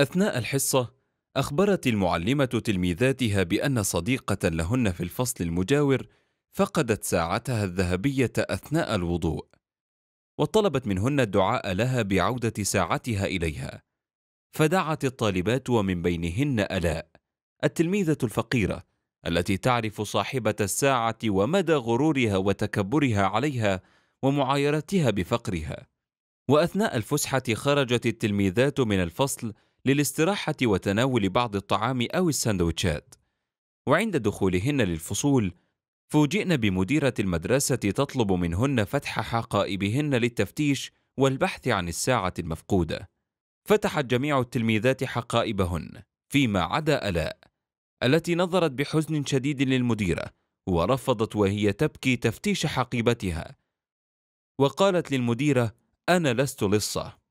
أثناء الحصة أخبرت المعلمة تلميذاتها بأن صديقة لهن في الفصل المجاور فقدت ساعتها الذهبية أثناء الوضوء وطلبت منهن الدعاء لها بعودة ساعتها إليها فدعت الطالبات ومن بينهن ألاء التلميذة الفقيرة التي تعرف صاحبة الساعة ومدى غرورها وتكبرها عليها ومعايرتها بفقرها وأثناء الفسحة خرجت التلميذات من الفصل للاستراحة وتناول بعض الطعام أو السندوتشات وعند دخولهن للفصول فوجئن بمديرة المدرسة تطلب منهن فتح حقائبهن للتفتيش والبحث عن الساعة المفقودة فتحت جميع التلميذات حقائبهن فيما عدا ألاء التي نظرت بحزن شديد للمديرة ورفضت وهي تبكي تفتيش حقيبتها وقالت للمديرة أنا لست لصة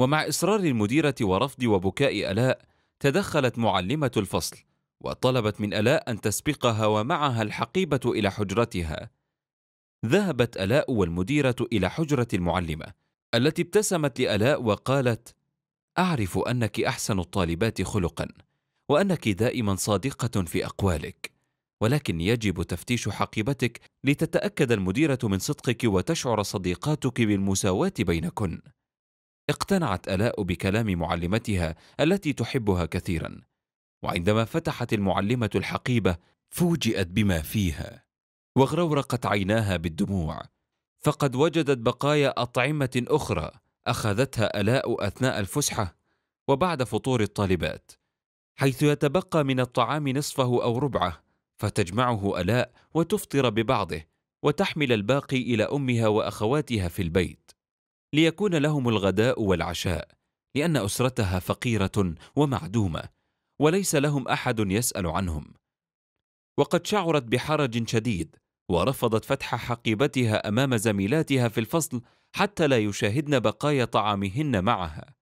ومع إصرار المديرة ورفض وبكاء ألاء تدخلت معلمة الفصل وطلبت من ألاء أن تسبقها ومعها الحقيبة إلى حجرتها ذهبت ألاء والمديرة إلى حجرة المعلمة التي ابتسمت لألاء وقالت أعرف أنك أحسن الطالبات خلقا وأنك دائما صادقة في أقوالك ولكن يجب تفتيش حقيبتك لتتأكد المديرة من صدقك وتشعر صديقاتك بالمساواة بينكن اقتنعت الاء بكلام معلمتها التي تحبها كثيرا وعندما فتحت المعلمه الحقيبه فوجئت بما فيها واغرورقت عيناها بالدموع فقد وجدت بقايا اطعمه اخرى اخذتها الاء اثناء الفسحه وبعد فطور الطالبات حيث يتبقى من الطعام نصفه او ربعه فتجمعه الاء وتفطر ببعضه وتحمل الباقي الى امها واخواتها في البيت ليكون لهم الغداء والعشاء لان اسرتها فقيره ومعدومه وليس لهم احد يسال عنهم وقد شعرت بحرج شديد ورفضت فتح حقيبتها امام زميلاتها في الفصل حتى لا يشاهدن بقايا طعامهن معها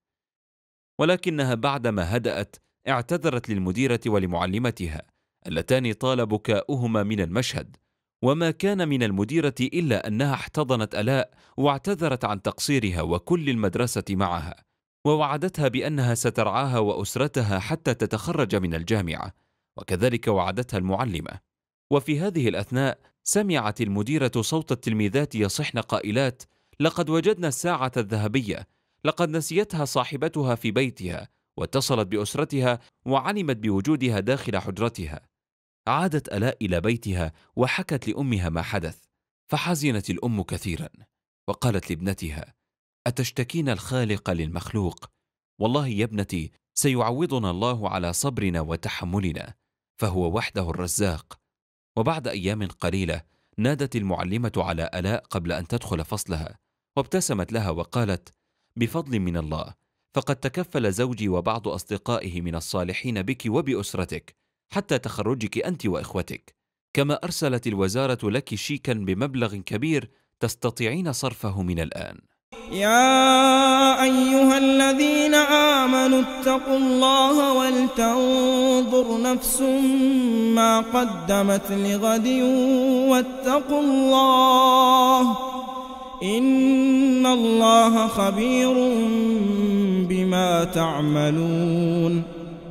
ولكنها بعدما هدات اعتذرت للمديره ولمعلمتها اللتان طال بكاؤهما من المشهد وما كان من المديرة إلا أنها احتضنت ألاء واعتذرت عن تقصيرها وكل المدرسة معها ووعدتها بأنها سترعاها وأسرتها حتى تتخرج من الجامعة وكذلك وعدتها المعلمة وفي هذه الأثناء سمعت المديرة صوت التلميذات يصحن قائلات لقد وجدنا الساعة الذهبية لقد نسيتها صاحبتها في بيتها واتصلت بأسرتها وعلمت بوجودها داخل حجرتها عادت الاء الى بيتها وحكت لامها ما حدث فحزنت الام كثيرا وقالت لابنتها اتشتكين الخالق للمخلوق والله يا ابنتي سيعوضنا الله على صبرنا وتحملنا فهو وحده الرزاق وبعد ايام قليله نادت المعلمه على الاء قبل ان تدخل فصلها وابتسمت لها وقالت بفضل من الله فقد تكفل زوجي وبعض اصدقائه من الصالحين بك وباسرتك حتى تخرجك أنت وإخوتك كما أرسلت الوزارة لك شيكا بمبلغ كبير تستطيعين صرفه من الآن يا أيها الذين آمنوا اتقوا الله ولتنظر نفس ما قدمت لغد واتقوا الله إن الله خبير بما تعملون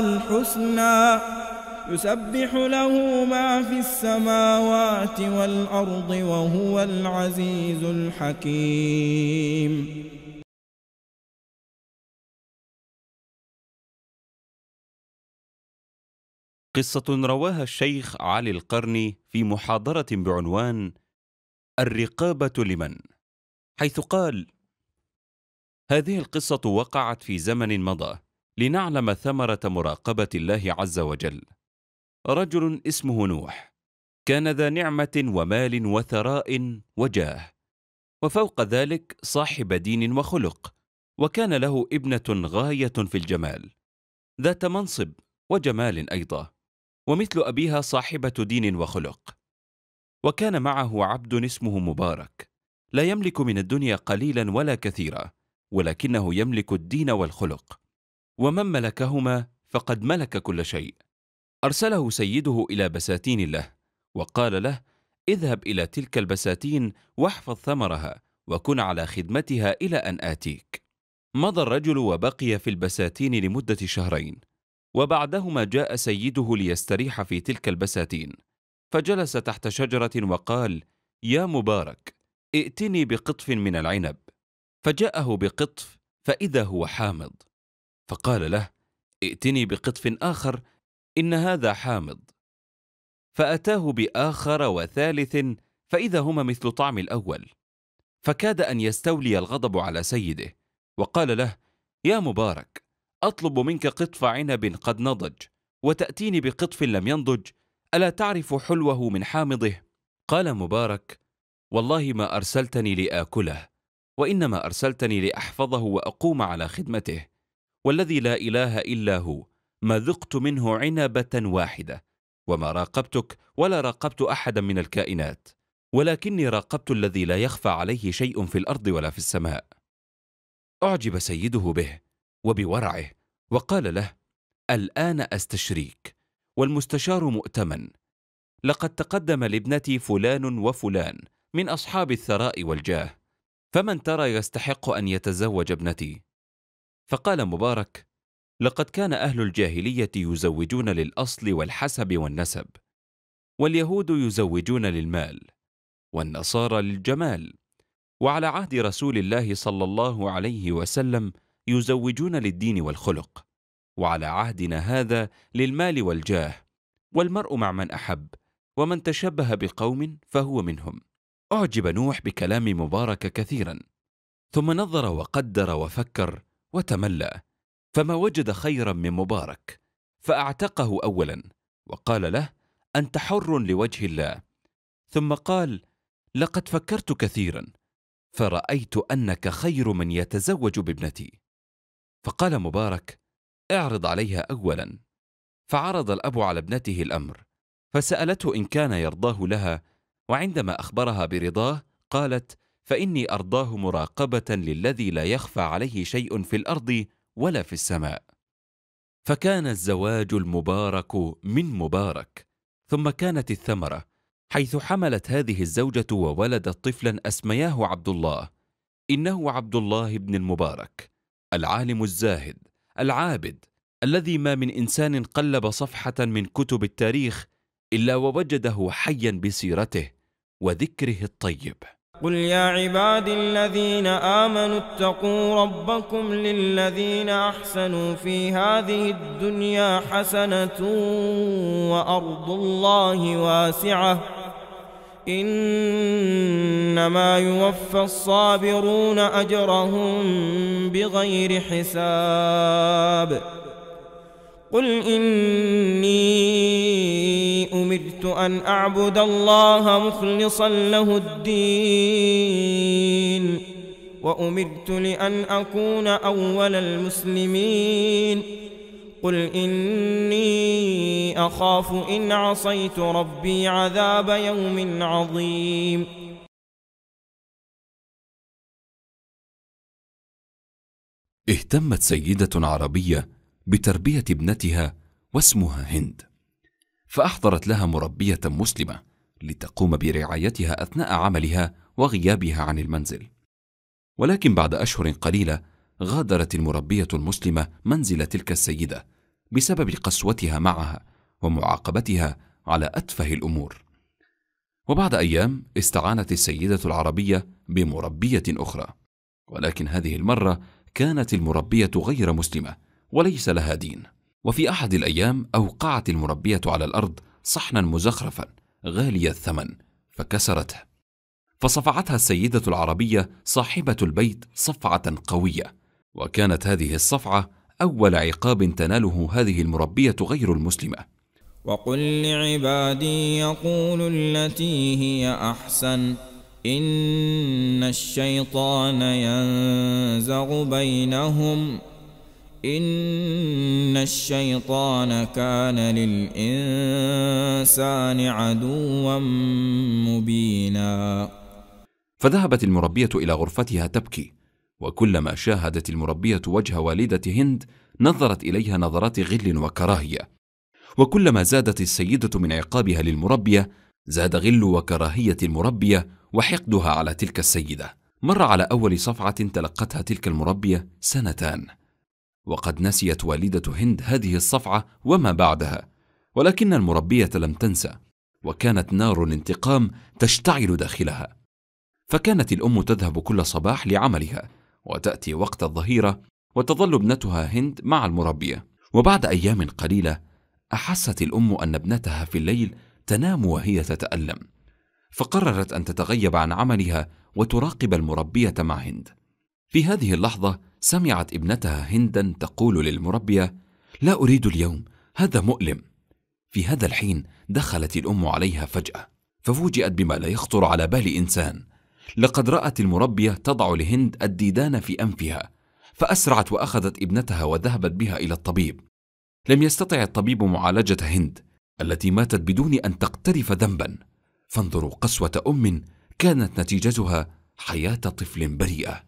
الحسنى يسبح له ما في السماوات والأرض وهو العزيز الحكيم قصة رواها الشيخ علي القرني في محاضرة بعنوان الرقابة لمن؟ حيث قال: هذه القصة وقعت في زمن مضى، لنعلم ثمرة مراقبة الله عز وجل. رجل اسمه نوح، كان ذا نعمة ومال وثراء وجاه، وفوق ذلك صاحب دين وخلق، وكان له ابنة غاية في الجمال، ذات منصب وجمال أيضا، ومثل أبيها صاحبة دين وخلق. وكان معه عبد اسمه مبارك، لا يملك من الدنيا قليلا ولا كثيرا، ولكنه يملك الدين والخلق. ومن ملكهما فقد ملك كل شيء أرسله سيده إلى بساتين له وقال له اذهب إلى تلك البساتين واحفظ ثمرها وكن على خدمتها إلى أن آتيك مضى الرجل وبقي في البساتين لمدة شهرين وبعدهما جاء سيده ليستريح في تلك البساتين فجلس تحت شجرة وقال يا مبارك ائتني بقطف من العنب فجاءه بقطف فإذا هو حامض فقال له ائتني بقطف آخر إن هذا حامض فأتاه بآخر وثالث فإذا هما مثل طعم الأول فكاد أن يستولي الغضب على سيده وقال له يا مبارك أطلب منك قطف عنب قد نضج وتأتيني بقطف لم ينضج ألا تعرف حلوه من حامضه؟ قال مبارك والله ما أرسلتني لآكله وإنما أرسلتني لأحفظه وأقوم على خدمته والذي لا اله الا هو ما ذقت منه عنبه واحده وما راقبتك ولا راقبت احدا من الكائنات ولكني راقبت الذي لا يخفى عليه شيء في الارض ولا في السماء اعجب سيده به وبورعه وقال له الان استشريك والمستشار مؤتمن لقد تقدم لابنتي فلان وفلان من اصحاب الثراء والجاه فمن ترى يستحق ان يتزوج ابنتي فقال مبارك لقد كان اهل الجاهليه يزوجون للاصل والحسب والنسب واليهود يزوجون للمال والنصارى للجمال وعلى عهد رسول الله صلى الله عليه وسلم يزوجون للدين والخلق وعلى عهدنا هذا للمال والجاه والمرء مع من احب ومن تشبه بقوم فهو منهم اعجب نوح بكلام مبارك كثيرا ثم نظر وقدر وفكر وتملى فما وجد خيرا من مبارك فاعتقه اولا وقال له انت حر لوجه الله ثم قال لقد فكرت كثيرا فرايت انك خير من يتزوج بابنتي فقال مبارك اعرض عليها اولا فعرض الاب على ابنته الامر فسالته ان كان يرضاه لها وعندما اخبرها برضاه قالت فاني ارضاه مراقبه للذي لا يخفى عليه شيء في الارض ولا في السماء فكان الزواج المبارك من مبارك ثم كانت الثمره حيث حملت هذه الزوجه وولدت طفلا اسمياه عبد الله انه عبد الله بن المبارك العالم الزاهد العابد الذي ما من انسان قلب صفحه من كتب التاريخ الا ووجده حيا بسيرته وذكره الطيب قل يا عبادي الذين آمنوا اتقوا ربكم للذين أحسنوا في هذه الدنيا حسنة وأرض الله واسعة إنما يوفى الصابرون أجرهم بغير حساب قل إني أمرت أن أعبد الله مخلصا له الدين وأمرت لأن أكون أول المسلمين قل إني أخاف إن عصيت ربي عذاب يوم عظيم اهتمت سيدة عربية بتربيه ابنتها واسمها هند فاحضرت لها مربيه مسلمه لتقوم برعايتها اثناء عملها وغيابها عن المنزل ولكن بعد اشهر قليله غادرت المربيه المسلمه منزل تلك السيده بسبب قسوتها معها ومعاقبتها على اتفه الامور وبعد ايام استعانت السيده العربيه بمربيه اخرى ولكن هذه المره كانت المربيه غير مسلمه وليس لها دين وفي أحد الأيام أوقعت المربية على الأرض صحنا مزخرفا غالي الثمن فكسرته فصفعتها السيدة العربية صاحبة البيت صفعة قوية وكانت هذه الصفعة أول عقاب تناله هذه المربية غير المسلمة وقل لعبادي يقولوا التي هي أحسن إن الشيطان ينزغ بينهم ۖ إن الشيطان كان للإنسان عدوا مبينا فذهبت المربية إلى غرفتها تبكي وكلما شاهدت المربية وجه والدة هند نظرت إليها نظرات غل وكراهية وكلما زادت السيدة من عقابها للمربية زاد غل وكراهية المربية وحقدها على تلك السيدة مر على أول صفعة تلقتها تلك المربية سنتان وقد نسيت والدة هند هذه الصفعة وما بعدها ولكن المربية لم تنسى وكانت نار الانتقام تشتعل داخلها فكانت الأم تذهب كل صباح لعملها وتأتي وقت الظهيرة وتظل ابنتها هند مع المربية وبعد أيام قليلة أحست الأم أن ابنتها في الليل تنام وهي تتألم فقررت أن تتغيب عن عملها وتراقب المربية مع هند في هذه اللحظة سمعت ابنتها هندا تقول للمربيه لا اريد اليوم هذا مؤلم في هذا الحين دخلت الام عليها فجاه ففوجئت بما لا يخطر على بال انسان لقد رات المربيه تضع لهند الديدان في انفها فاسرعت واخذت ابنتها وذهبت بها الى الطبيب لم يستطع الطبيب معالجه هند التي ماتت بدون ان تقترف ذنبا فانظروا قسوه ام كانت نتيجتها حياه طفل بريئه